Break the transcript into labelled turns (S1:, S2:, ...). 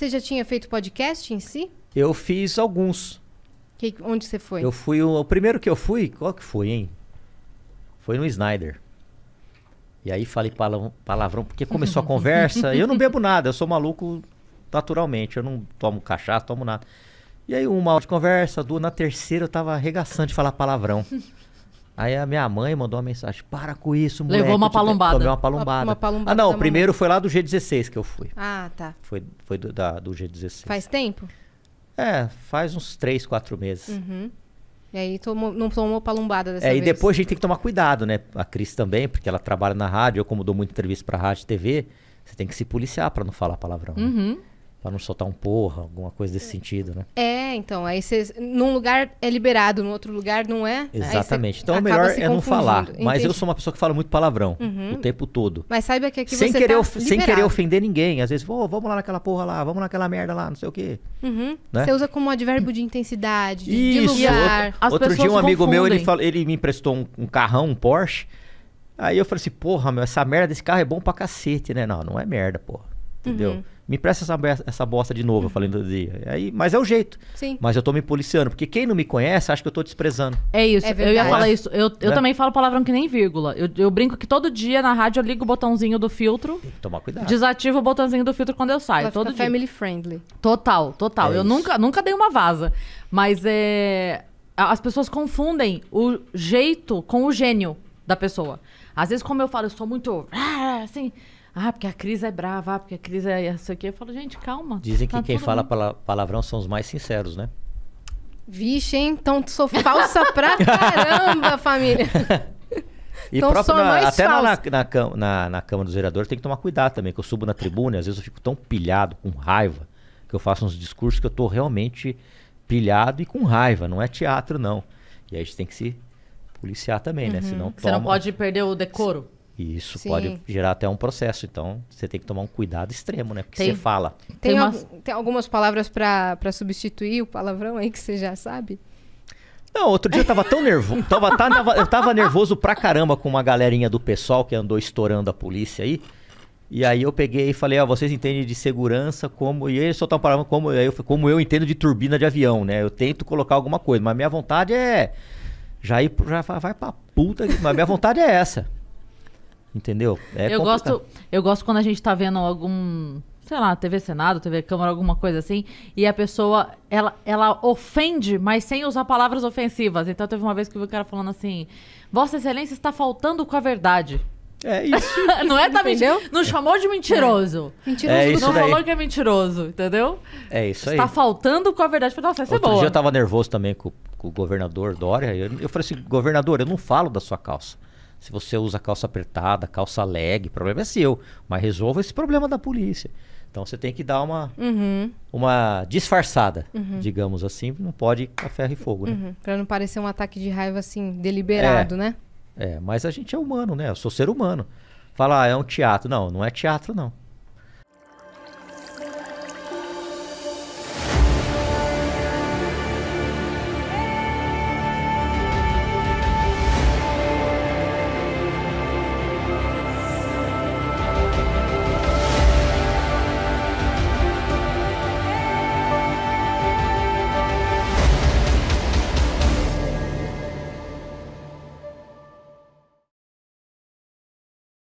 S1: Você já tinha feito podcast em si?
S2: Eu fiz alguns.
S1: Que, onde você foi? Eu
S2: fui. O, o, primeiro que eu fui, qual que foi, hein? Foi no Snyder. E aí falei palavrão, porque começou a conversa. eu não bebo nada, eu sou maluco naturalmente. Eu não tomo cachaça, tomo nada. E aí, uma hora de conversa, duas. Na terceira, eu tava arregaçando de falar palavrão. Aí a minha mãe mandou uma mensagem: para com isso, moleque. Levou uma palombada. Tomei uma palombada. Uma palombada ah, não, primeiro foi lá do G16 que eu fui.
S1: Ah, tá.
S2: Foi, foi do, da, do G16. Faz tempo? É, faz uns 3, 4 meses.
S1: Uhum. E aí tomou, não tomou palombada dessa é, vez. E depois a gente
S2: tem que tomar cuidado, né? A Cris também, porque ela trabalha na rádio, eu como dou muita entrevista pra rádio e TV, você tem que se policiar para não falar palavrão. Né? Uhum. Né? para não soltar um porra, alguma coisa desse é. sentido, né?
S1: É, então, aí você num lugar é liberado, no outro lugar não é. Exatamente. Então o é melhor é não falar, Entendi. mas eu sou
S2: uma pessoa que fala muito palavrão uhum. o tempo todo. Mas saiba que aqui sem você querer tá sem querer ofender ninguém, às vezes, oh, vamos lá naquela porra lá, vamos naquela merda lá, não sei o quê.
S1: Uhum. Né? Você usa como advérbio de intensidade, de, Isso. de lugar. Outro, outro dia um amigo confundem. meu, ele
S2: falou, ele me emprestou um, um carrão, um Porsche. Aí eu falei assim, porra, meu, essa merda desse carro é bom pra cacete, né? Não, não é merda, porra. Entendeu? Uhum me presta essa, essa bosta de novo, eu falei dia. Aí, mas é o jeito. Sim. Mas eu tô me policiando, porque quem não me conhece acha que eu tô desprezando. É isso, é eu ia falar é. isso. Eu, eu né? também
S3: falo palavrão que nem vírgula. Eu, eu brinco que todo dia na rádio eu ligo o botãozinho do filtro. Tem que tomar cuidado. Desativo o botãozinho do filtro quando eu saio. Vai todo dia. Family friendly. Total, total. É eu nunca, nunca dei uma vaza. Mas é. As pessoas confundem o jeito com o gênio da pessoa. Às vezes, como eu falo, eu sou muito. Ah, assim ah, porque a Cris é brava, ah, porque a Cris é isso aqui. Eu falo, gente, calma. Dizem que tá quem fala
S2: bem. palavrão são os mais sinceros, né?
S3: Vixe, hein? Então sou
S1: falsa pra caramba, família.
S2: E então próprio na, até na, na, na, na, Câmara dos Vereadores tem que tomar cuidado também, que eu subo na tribuna e às vezes eu fico tão pilhado, com raiva, que eu faço uns discursos que eu tô realmente pilhado e com raiva, não é teatro não. E aí a gente tem que se policiar também, né? uhum. né? Senão Você não pode
S3: perder o decoro.
S2: E isso Sim. pode gerar até um processo. Então, você tem que tomar um cuidado extremo, né? Porque tem, você fala. Tem, tem, al
S1: tem algumas palavras para substituir o palavrão aí que você já sabe?
S2: Não, outro dia eu tava tão nervoso. Tava, tá, tava, eu tava nervoso pra caramba com uma galerinha do pessoal que andou estourando a polícia aí. E aí eu peguei e falei, ó, oh, vocês entendem de segurança como. E eles soltaram palavra como eu, como eu entendo de turbina de avião, né? Eu tento colocar alguma coisa, mas minha vontade é. Já ir já vai pra puta. Mas minha vontade é essa. Entendeu? É eu, gosto,
S3: eu gosto quando a gente tá vendo algum sei lá, TV Senado, TV Câmara, alguma coisa assim, e a pessoa, ela, ela ofende, mas sem usar palavras ofensivas. Então teve uma vez que eu vi o cara falando assim, Vossa Excelência está faltando com a verdade. É isso. não é também tá Não chamou de mentiroso. É. Mentiroso. É não daí. falou que é mentiroso, entendeu? É isso aí. Está faltando com a verdade. Falei, nossa, essa é Outro é boa. dia eu
S2: tava nervoso também com, com o governador Dória. Eu, eu falei assim, governador, eu não falo da sua calça se você usa calça apertada, calça leg, o problema é seu. Mas resolva esse problema da polícia. Então você tem que dar uma, uhum. uma disfarçada, uhum. digamos assim. Não pode a ferro e fogo, né? Uhum.
S1: Pra não parecer um ataque de raiva assim, deliberado, é, né?
S2: É, mas a gente é humano, né? Eu sou ser humano. Fala, ah, é um teatro. Não, não é teatro, não.